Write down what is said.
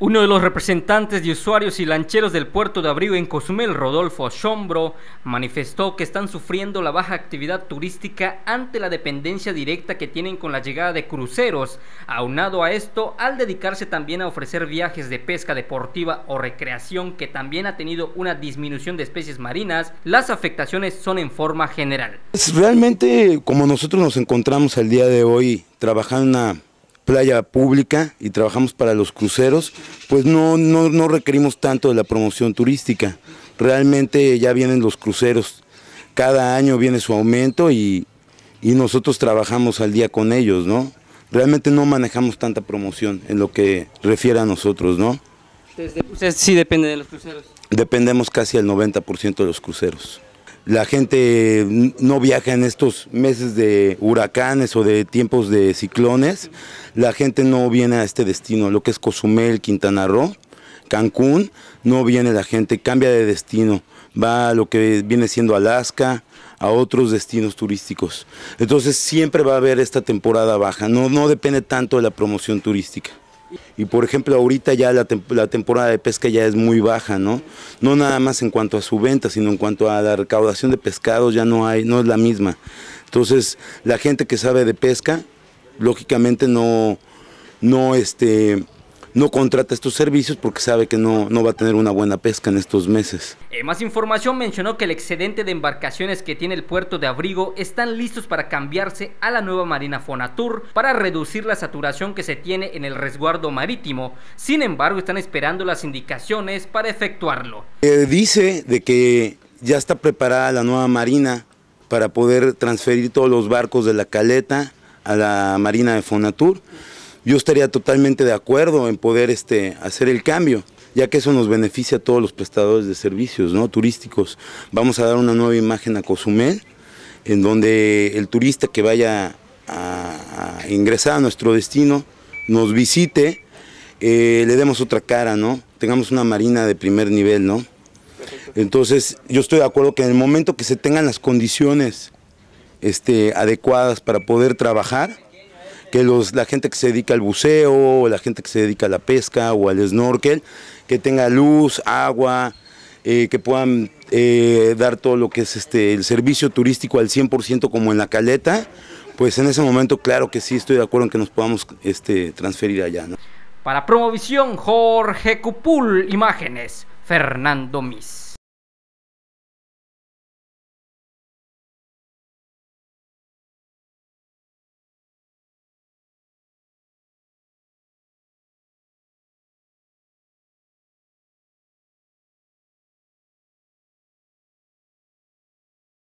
Uno de los representantes de usuarios y lancheros del puerto de abrigo en Cozumel, Rodolfo Asombro, manifestó que están sufriendo la baja actividad turística ante la dependencia directa que tienen con la llegada de cruceros, aunado a esto al dedicarse también a ofrecer viajes de pesca deportiva o recreación que también ha tenido una disminución de especies marinas, las afectaciones son en forma general. realmente como nosotros nos encontramos el día de hoy trabajando una playa pública y trabajamos para los cruceros, pues no, requerimos tanto de la promoción turística. Realmente ya vienen los cruceros, cada año viene su aumento y, nosotros trabajamos al día con ellos, ¿no? Realmente no manejamos tanta promoción en lo que refiere a nosotros, ¿no? sí depende de los cruceros. Dependemos casi al 90% de los cruceros la gente no viaja en estos meses de huracanes o de tiempos de ciclones, la gente no viene a este destino, lo que es Cozumel, Quintana Roo, Cancún, no viene la gente, cambia de destino, va a lo que viene siendo Alaska, a otros destinos turísticos. Entonces siempre va a haber esta temporada baja, no, no depende tanto de la promoción turística. Y por ejemplo, ahorita ya la, temporada de pesca ya es muy baja, ¿no? No nada más en cuanto a su venta, sino en cuanto a la recaudación de pescados ya no hay, no es la misma. Entonces, la gente que sabe de pesca, lógicamente no, no este, no contrata estos servicios porque sabe que no, va a tener una buena pesca en estos meses. Eh, más información mencionó que el excedente de embarcaciones que tiene el puerto de Abrigo están listos para cambiarse a la nueva Marina Fonatur para reducir la saturación que se tiene en el resguardo marítimo. Sin embargo, están esperando las indicaciones para efectuarlo. Eh, dice de que ya está preparada la nueva Marina para poder transferir todos los barcos de la caleta a la Marina de Fonatur yo estaría totalmente de acuerdo en poder este, hacer el cambio ya que eso nos beneficia a todos los prestadores de servicios ¿no? turísticos. Vamos a dar una nueva imagen a Cozumel, en donde el turista que vaya a, ingresar a nuestro destino nos visite, eh, le demos otra cara, ¿no? Tengamos una marina de primer nivel, ¿no? Entonces, yo estoy de acuerdo que en el momento que se tengan las condiciones este, adecuadas para poder trabajar, que la gente que se dedica al buceo, la gente que se dedica a la pesca o al snorkel, que tenga luz, agua, eh, que puedan eh, dar todo lo que es este, el servicio turístico al 100% como en la caleta, pues en ese momento claro que sí estoy de acuerdo en que nos podamos este, transferir allá. Para Promovisión, Jorge Cupul, imágenes, Fernando Mis.